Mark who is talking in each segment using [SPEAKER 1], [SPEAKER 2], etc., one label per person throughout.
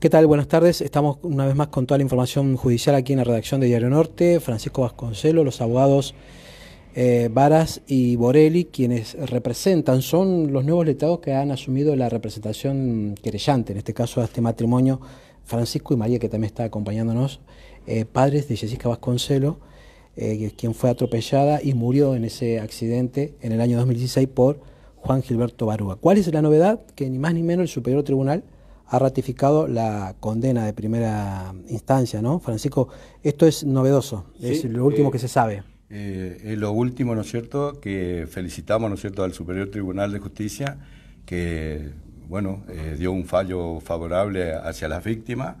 [SPEAKER 1] ¿Qué tal? Buenas tardes. Estamos una vez más con toda la información judicial aquí en la redacción de Diario Norte. Francisco Vasconcelo, los abogados eh, Varas y Borelli, quienes representan, son los nuevos letados que han asumido la representación querellante, en este caso de este matrimonio, Francisco y María, que también está acompañándonos, eh, padres de Jessica Vasconcelo, eh, quien fue atropellada y murió en ese accidente en el año 2016 por Juan Gilberto Barúa. ¿Cuál es la novedad? Que ni más ni menos el Superior Tribunal ha ratificado la condena de primera instancia, ¿no? Francisco, esto es novedoso, es lo último eh, que se sabe.
[SPEAKER 2] Eh, es lo último, ¿no es cierto?, que felicitamos, ¿no es cierto?, al Superior Tribunal de Justicia, que, bueno, eh, dio un fallo favorable hacia las víctimas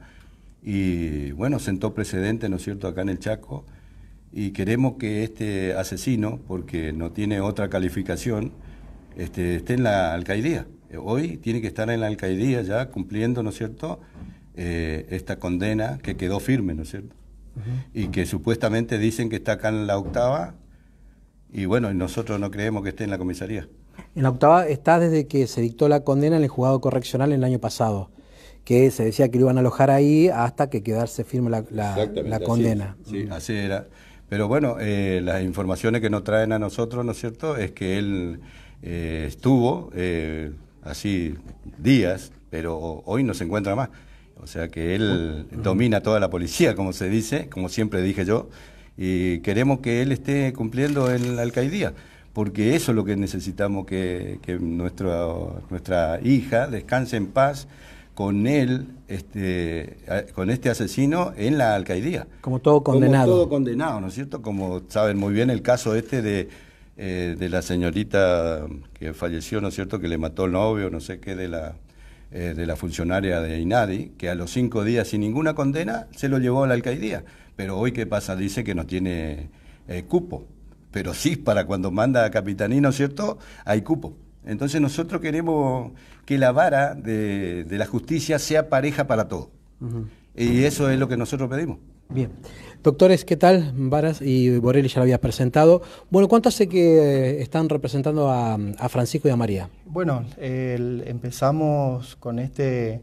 [SPEAKER 2] y, bueno, sentó precedente, ¿no es cierto?, acá en el Chaco y queremos que este asesino, porque no tiene otra calificación, este, esté en la alcaldía. Eh, hoy tiene que estar en la alcaldía ya cumpliendo, ¿no es cierto?, eh, esta condena que quedó firme, ¿no es cierto? Y que supuestamente dicen que está acá en la octava, y bueno, nosotros no creemos que esté en la comisaría.
[SPEAKER 1] En la octava está desde que se dictó la condena en el juzgado correccional el año pasado, que se decía que lo iban a alojar ahí hasta que quedarse firme la, condena.
[SPEAKER 2] sí, así era. Pero bueno, eh, las informaciones que nos traen a nosotros, ¿no es cierto?, es que él estuvo, así días, pero hoy no se encuentra más. O sea que él domina toda la policía, como se dice, como siempre dije yo, y queremos que él esté cumpliendo en la alcaidía, porque eso es lo que necesitamos, que, que nuestra hija descanse en paz con él, este, con este asesino en la alcaidía.
[SPEAKER 1] Como todo condenado. Como todo
[SPEAKER 2] condenado, ¿no es cierto? Como saben muy bien el caso este de eh, de la señorita que falleció, ¿no es cierto?, que le mató el novio, no sé qué, de la, eh, de la funcionaria de INADI, que a los cinco días sin ninguna condena se lo llevó a la alcaldía. Pero hoy, ¿qué pasa? Dice que no tiene eh, cupo. Pero sí, para cuando manda a Capitaní, ¿no es cierto?, hay cupo. Entonces nosotros queremos que la vara de, la justicia sea pareja para todos. Y eso es lo que nosotros pedimos.
[SPEAKER 1] Bien. Doctores, ¿qué tal? Varas y Borelli ya lo había presentado. Bueno, ¿cuánto sé que eh, están representando a, Francisco y a María?
[SPEAKER 3] Bueno, empezamos con este,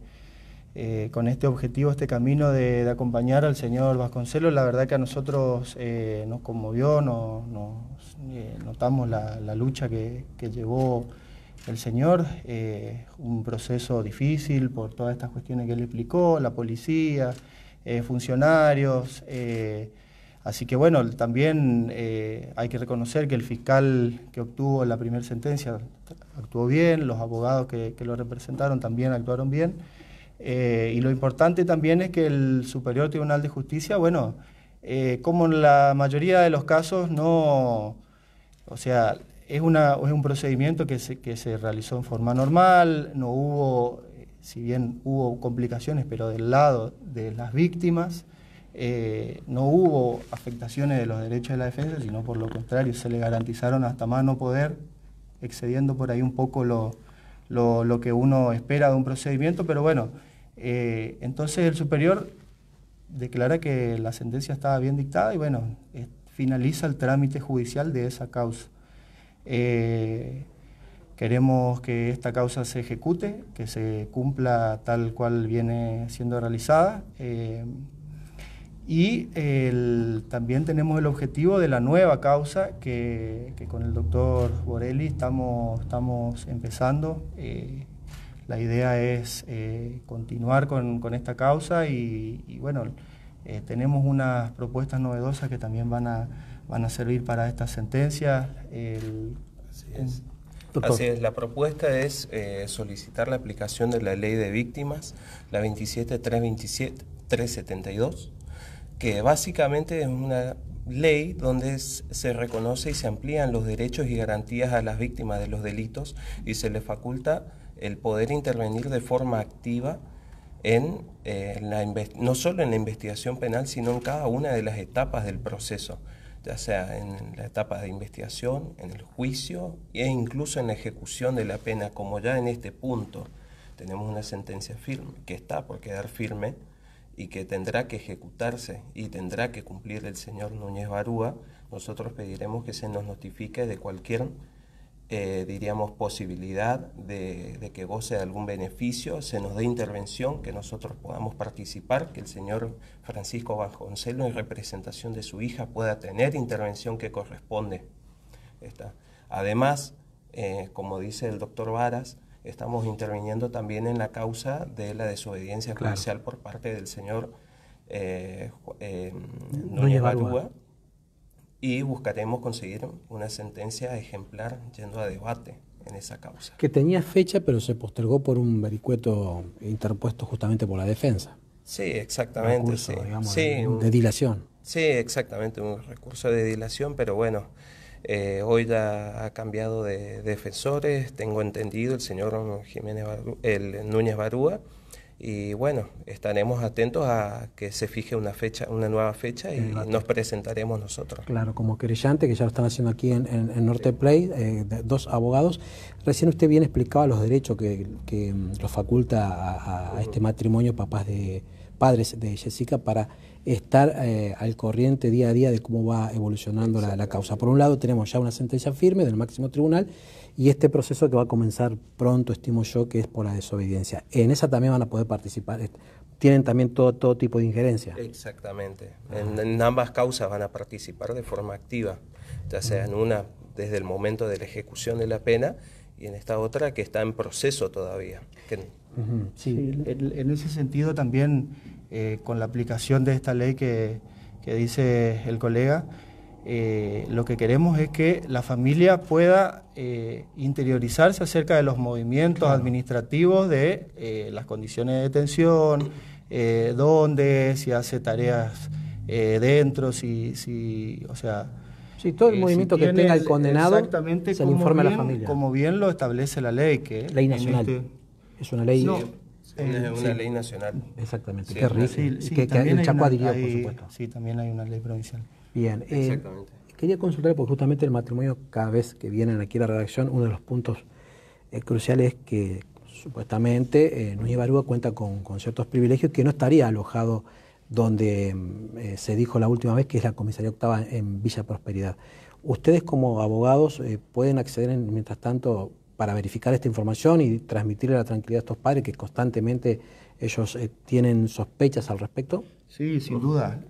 [SPEAKER 3] eh, con este objetivo, este camino de, acompañar al señor Vasconcelos. La verdad que a nosotros eh, nos conmovió, nos, notamos la, lucha que, que, llevó el señor, un proceso difícil por todas estas cuestiones que él explicó, la policía. Eh, funcionarios. Eh, así que bueno, también eh, hay que reconocer que el fiscal que obtuvo la primera sentencia actuó bien, los abogados que, lo representaron también actuaron bien. y lo importante también es que el Superior Tribunal de Justicia, bueno, como en la mayoría de los casos, no, o sea, es, una, es un procedimiento que se realizó en forma normal, no hubo si bien hubo complicaciones, pero del lado de las víctimas, eh, no hubo afectaciones de los derechos de la defensa, sino por lo contrario, se le garantizaron hasta más no poder, excediendo por ahí un poco lo, que uno espera de un procedimiento, pero bueno, eh, entonces el superior declara que la sentencia estaba bien dictada y bueno, finaliza el trámite judicial de esa causa. Eh, Queremos que esta causa se ejecute, que se cumpla tal cual viene siendo realizada. Eh, y también tenemos el objetivo de la nueva causa que, con el doctor Borelli estamos, estamos empezando. Eh, la idea es eh, continuar con, esta causa y, bueno, tenemos unas propuestas novedosas que también van a, van a servir para esta sentencia.
[SPEAKER 1] Así
[SPEAKER 4] es, la propuesta es eh, solicitar la aplicación de la ley de víctimas, la 27327-372, que básicamente es una ley donde se reconoce y se amplían los derechos y garantías a las víctimas de los delitos y se les faculta el poder intervenir de forma activa en eh, no solo en la investigación penal, sino en cada una de las etapas del proceso ya sea en la etapa de investigación, en el juicio e incluso en la ejecución de la pena, como ya en este punto tenemos una sentencia firme, que está por quedar firme y que tendrá que ejecutarse y tendrá que cumplir el señor Núñez Barúa, nosotros pediremos que se nos notifique de cualquier eh, diríamos, posibilidad de, que goce de algún beneficio, se nos dé intervención, que nosotros podamos participar, que el señor Francisco bajoncelo en representación de su hija, pueda tener intervención que corresponde. Además, eh, como dice el doctor Varas, estamos interviniendo también en la causa de la desobediencia judicial por parte del señor eh, eh Barúa, y buscaremos conseguir una sentencia ejemplar yendo a debate en esa causa. Que
[SPEAKER 1] tenía fecha, pero se postergó por un vericueto interpuesto justamente por la defensa. Sí,
[SPEAKER 4] exactamente. Recurso, sí, sí, de, dilación. Sí, exactamente, un recurso de dilación, pero bueno, eh, hoy ya ha cambiado de, defensores, tengo entendido el señor Jiménez el Núñez Barúa y bueno, estaremos atentos a que se fije una fecha, una nueva fecha y nos presentaremos
[SPEAKER 1] nosotros. Claro, como querellante, que ya lo están haciendo aquí en, en, Norte Play, eh, dos abogados. Recién usted bien explicaba los derechos que, que mm, los faculta a este matrimonio papás de, padres de Jessica para estar eh, al corriente día a día de cómo va evolucionando la, causa. Por un lado tenemos ya una sentencia firme del máximo tribunal y este proceso que va a comenzar pronto, estimo yo, que es por la desobediencia. En esa también van a poder participar. Tienen también todo, todo tipo de injerencia.
[SPEAKER 4] Exactamente. En, en, ambas causas van a participar de forma activa, ya sea en una desde el momento de la ejecución de la pena y en esta otra que está en proceso todavía.
[SPEAKER 3] Sí, en ese sentido también eh, con la aplicación de esta ley que, dice el colega, eh, lo que queremos es que la familia pueda eh, interiorizarse acerca de los movimientos administrativos de las condiciones de detención, dónde, si hace tareas dentro, si, si, o sea, Sí,
[SPEAKER 1] todo el eh, movimiento que tenga el condenado se le informe a la familia.
[SPEAKER 3] Como bien lo establece la ley. que Ley nacional. Este es una ley... No, es una, eh, ley nacional. Exactamente, sí, que el Chaco por supuesto. Sí, también hay una ley provincial.
[SPEAKER 1] Bien, eh, quería consultar, porque justamente el matrimonio, cada vez que vienen aquí a la redacción, uno de los puntos cruciales es que supuestamente Núñez Barúa cuenta con, ciertos privilegios que no estaría alojado donde mm, eh, se dijo la última vez que es la comisaría octava en Villa Prosperidad. Ustedes como abogados eh, pueden acceder mientras tanto para verificar esta información y transmitirle la tranquilidad a estos padres que constantemente ellos eh, tienen sospechas al respecto.
[SPEAKER 3] Sí, sin duda.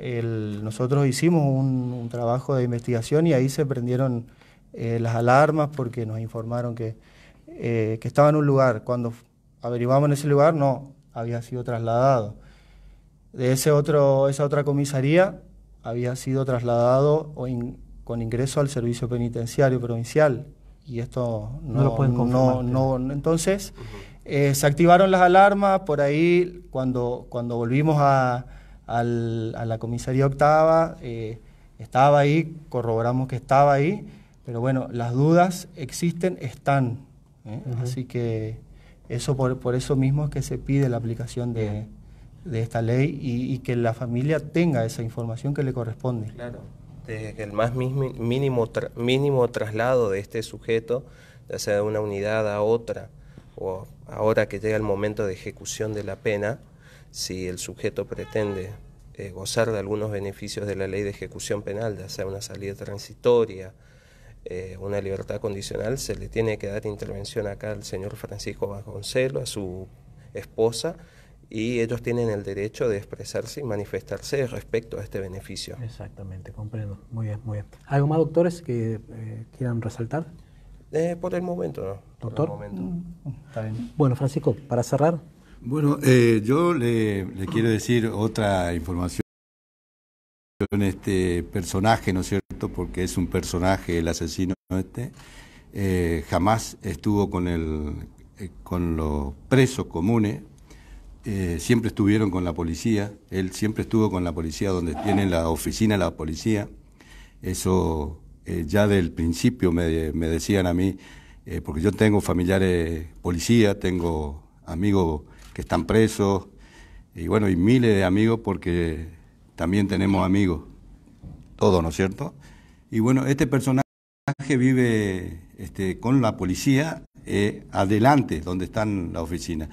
[SPEAKER 1] nosotros hicimos un,
[SPEAKER 3] trabajo de investigación y ahí se prendieron las alarmas porque nos informaron que, que estaba en un lugar. Cuando averiguamos en ese lugar, no, había sido trasladado. De ese otro, esa otra comisaría había sido trasladado con ingreso al servicio penitenciario provincial y esto no, lo pueden confirmar. No, entonces, eh, se activaron las alarmas, por ahí cuando, cuando volvimos a, la comisaría octava, eh, estaba ahí, corroboramos que estaba ahí, pero bueno, las dudas existen, están. ¿eh? Así que eso por, eso mismo es que se pide la aplicación de de esta ley y, que la familia tenga esa información que le corresponde. Claro,
[SPEAKER 4] desde el más mínimo, mínimo traslado de este sujeto, ya sea de una unidad a otra o ahora que llega el momento de ejecución de la pena, si el sujeto pretende eh, gozar de algunos beneficios de la ley de ejecución penal, ya sea una salida transitoria, eh, una libertad condicional, se le tiene que dar intervención acá al señor Francisco Vasconcelo, a su esposa, y ellos tienen el derecho de expresarse y manifestarse respecto a este beneficio. Exactamente,
[SPEAKER 1] comprendo. Muy bien, muy bien. ¿Algo más, doctores, que eh, quieran resaltar? Eh, por el momento, Doctor. Bueno, Francisco, para cerrar.
[SPEAKER 2] Bueno, eh, yo le, quiero decir otra información. Este personaje, ¿no es cierto? Porque es un personaje, el asesino este, jamás estuvo con, el, con los presos comunes, eh, siempre estuvieron con la policía, él siempre estuvo con la policía donde tiene la oficina la policía. Eso eh, ya del principio me, decían a mí, eh, porque yo tengo familiares policía, tengo amigos que están presos, y bueno, y miles de amigos porque también tenemos amigos, todos, ¿no es cierto? Y bueno, este personaje vive este, con la policía adelante, donde están la oficina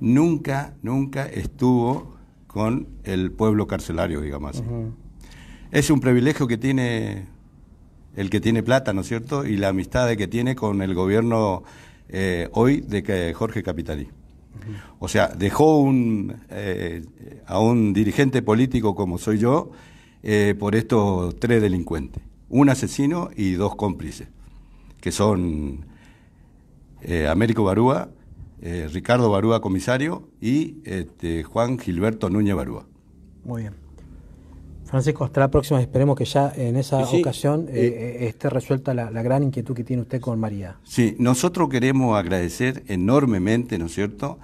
[SPEAKER 2] nunca, nunca estuvo con el pueblo carcelario, digamos así. Es un privilegio que tiene el que tiene plata, ¿no es cierto? Y la amistad que tiene con el gobierno eh, hoy de Jorge Capitalí. O sea, dejó un, eh, a un dirigente político como soy yo eh, por estos tres delincuentes. Un asesino y dos cómplices, que son Américo Barúa, eh, Ricardo Barúa comisario y este, Juan Gilberto Núñez Barúa.
[SPEAKER 1] Muy bien. Francisco, hasta la próxima. Esperemos que ya en esa ocasión eh, eh, esté resuelta la, gran inquietud que tiene usted con María.
[SPEAKER 2] Sí, nosotros queremos agradecer enormemente, ¿no es cierto?,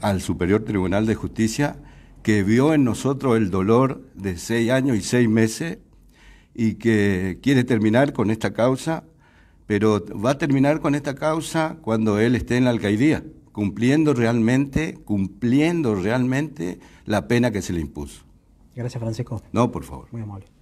[SPEAKER 2] al Superior Tribunal de Justicia que vio en nosotros el dolor de seis años y seis meses y que quiere terminar con esta causa pero va a terminar con esta causa cuando él esté en la alcaidía, cumpliendo realmente, cumpliendo realmente la pena que se le impuso.
[SPEAKER 1] Gracias, Francisco. No, por favor. Muy amable.